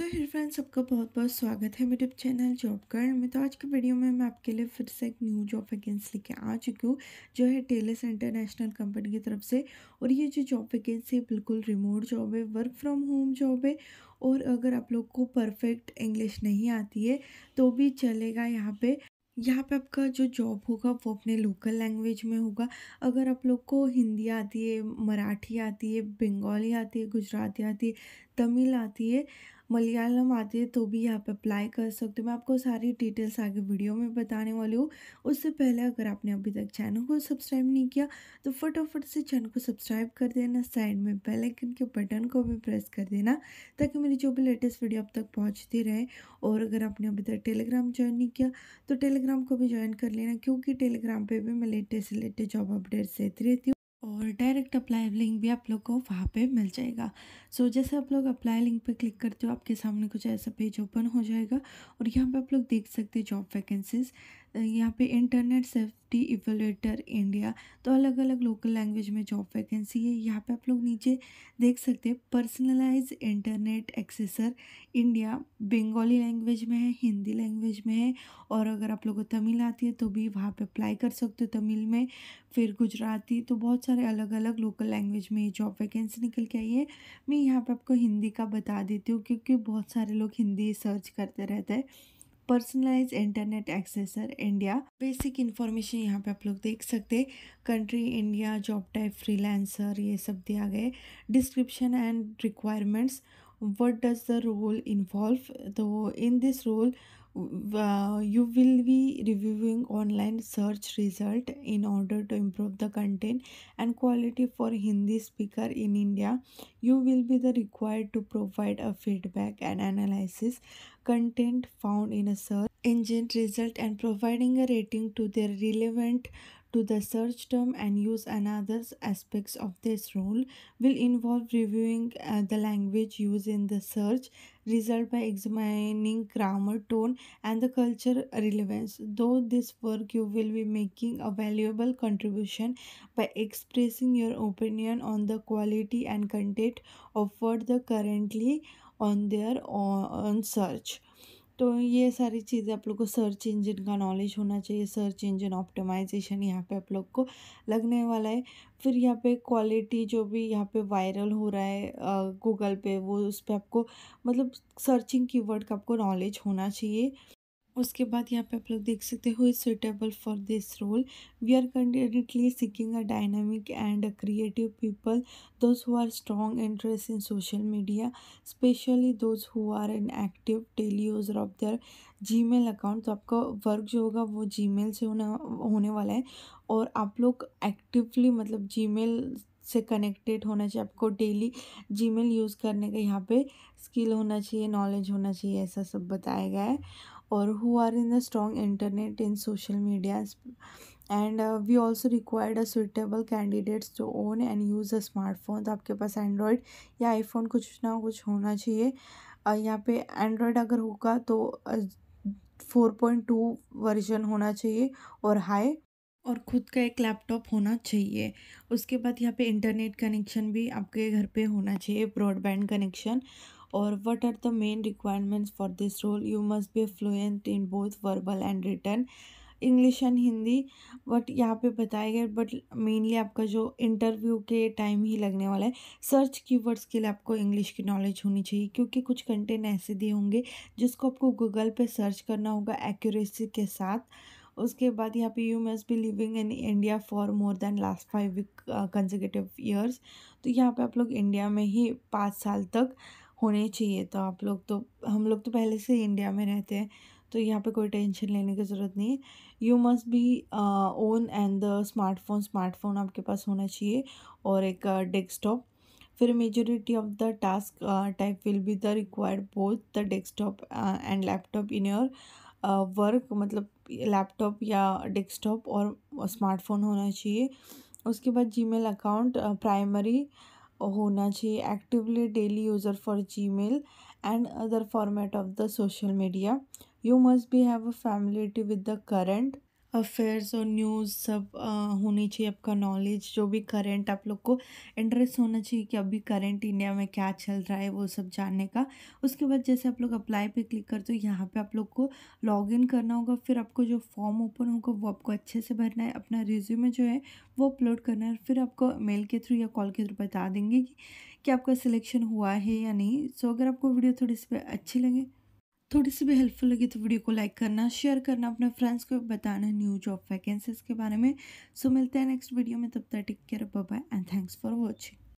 सो so, हेर friends सबका बहुत बहुत स्वागत है मेरे चैनल जॉब कर में तो आज की वीडियो में मैं आपके लिए फिर से एक न्यू जॉब वैकेंसी लेके आ चुकी हूँ जो है टेलस इंटरनेशनल कंपनी की तरफ से और ये जो जॉब वैकेंसी है बिल्कुल रिमोट जॉब है वर्क फ्रॉम होम जॉब है और अगर आप लोग को परफेक्ट इंग्लिश नहीं आती है तो भी चलेगा यहाँ पर यहाँ पे आपका जो जॉब होगा वो अपने लोकल लैंग्वेज में होगा अगर आप लोग को हिंदी आती है मराठी आती है बंगाली आती है गुजराती आती है तमिल आती है मलयालम आती है तो भी आप अप्लाई कर सकते हो मैं आपको सारी डिटेल्स आगे वीडियो में बताने वाली हूँ उससे पहले अगर आपने अभी तक चैनल को सब्सक्राइब नहीं किया तो फटाफट से चैनल को सब्सक्राइब कर देना साइड में बेल आइकन के बटन को भी प्रेस कर देना ताकि मेरी जो भी लेटेस्ट वीडियो अब तक पहुँचती रहे और अगर आपने अभी तक टेलीग्राम ज्वाइन नहीं किया तो टेलीग्राम को भी ज्वाइन कर लेना क्योंकि टेलीग्राम पर भी मैं लेटेस्ट से लेटेस्ट जॉब अपडेट्स देती रहती हूँ और डायरेक्ट अप्लाई लिंक भी आप लोग को वहाँ पे मिल जाएगा सो so, जैसे आप लोग अप्लाई लिंक पे क्लिक करते हो आपके सामने कुछ ऐसा पेज ओपन हो जाएगा और यहाँ पे आप लोग देख सकते हैं जॉब वैकेंसीज़ यहाँ पे इंटरनेट सेफ्टी इवेलेटर इंडिया तो अलग अलग लोकल लैंग्वेज में जॉब वैकेंसी है यहाँ पे आप लोग नीचे देख सकते हैं personalise internet assessor India Bengali language में है हिंदी लैंग्वेज में है और अगर आप लोगों को तमिल आती है तो भी वहाँ पे अप्लाई कर सकते हो तमिल में फिर गुजराती तो बहुत सारे अलग अलग लोकल लैंग्वेज में ये जॉब वैकेंसी निकल के आई है मैं यहाँ पर आपको हिंदी का बता देती हूँ क्योंकि बहुत सारे लोग हिंदी सर्च करते रहते हैं personalise internet assessor India basic information यहाँ पे आप लोग देख सकते country India job type freelancer ये सब दिया गया description and requirements what does the role involve though in this role uh, you will be reviewing online search result in order to improve the content and quality for hindi speaker in india you will be the required to provide a feedback and analysis content found in a search engine result and providing a rating to their relevant to the search term and use another aspects of this role will involve reviewing uh, the language used in the search result by examining grammar tone and the culture relevance though this work you will be making a valuable contribution by expressing your opinion on the quality and content of what the currently on their own search तो ये सारी चीज़ें आप लोग को search engine का knowledge होना चाहिए सर्च इंजन ऑप्टिमाइजेशन यहाँ पे आप लोग को लगने वाला है फिर यहाँ पे क्वालिटी जो भी यहाँ पे वायरल हो रहा है गूगल पे वो उस पर आपको मतलब सर्चिंग कीवर्ड का आपको नॉलेज होना चाहिए उसके बाद यहाँ पे आप लोग देख सकते हो is suitable for this role we are continuously seeking a dynamic and a creative people those who are strong interest in social media specially those who are an active daily user of their Gmail account तो आपका work जो होगा वो जी mail से होना होने वाला है और आप लोग एक्टिवली मतलब जी मेल से कनेक्टेड होना चाहिए आपको डेली जीमेल यूज़ करने का यहाँ पे स्किल होना चाहिए नॉलेज होना चाहिए ऐसा सब बताया गया है or who are in the strong internet in social medias and we also required a suitable candidates to own and use a smartphone तो आपके पास एंड्रॉयड या आईफोन कुछ ना कुछ होना चाहिए यहाँ पे एंड्रॉयड अगर होगा तो फोर पॉइंट टू वर्जन होना चाहिए और हाई और ख़ुद का एक लैपटॉप होना चाहिए उसके बाद यहाँ पे इंटरनेट कनेक्शन भी आपके घर पे होना चाहिए ब्रॉडबैंड कनेक्शन और what are the main requirements for this role you must be fluent in both verbal and written English and Hindi but यहाँ पे बताया गया बट मेनली आपका जो इंटरव्यू के टाइम ही लगने वाला है सर्च कीवर्ड्स के लिए आपको इंग्लिश की नॉलेज होनी चाहिए क्योंकि कुछ कंटेंट ऐसे दिए होंगे जिसको आपको गूगल पे सर्च करना होगा एक्यूरेसी के साथ उसके बाद यहाँ पे you must be living in India for more than last five week consecutive years तो यहाँ पे आप लोग इंडिया में ही पाँच साल तक होने चाहिए तो आप लोग तो हम लोग तो पहले से इंडिया में रहते हैं तो यहाँ पे कोई टेंशन लेने की ज़रूरत नहीं है you must be own and the smartphone smartphone आपके पास होना चाहिए और एक डेस्कटॉप uh, फिर majority of the task type will be the required both the desktop and laptop in your work मतलब लैपटॉप या डेस्कटॉप और स्मार्टफोन होना चाहिए उसके बाद जीमेल अकाउंट प्राइमरी uh, होना चाहिए actively daily user for Gmail and other format of the social media you must be have a familiarity with the current affairs और न्यूज़ सब होनी चाहिए आपका नॉलेज जो भी करेंट आप लोग को इंटरेस्ट होना चाहिए कि अभी करेंट इंडिया में क्या चल रहा है वो सब जानने का उसके बाद जैसे आप लोग अप्लाई पे क्लिक करते हो यहाँ पे आप लोग को लॉग इन करना होगा फिर आपको जो फॉर्म ओपन होगा वो आपको अच्छे से भरना है अपना रिज्यूमे जो है वो अपलोड करना है फिर आपको मेल के थ्रू या कॉल के थ्रू बता देंगे कि, कि आपका सिलेक्शन हुआ है या नहीं सो अगर आपको वीडियो थोड़ी सी अच्छी लगे थोड़ी सी भी हेल्पफुल लगी तो वीडियो को लाइक करना शेयर करना अपने फ्रेंड्स को बताना न्यू जॉब वैकेंसीज के बारे में सो मिलते हैं नेक्स्ट वीडियो में तब तक take care bye and thanks for watching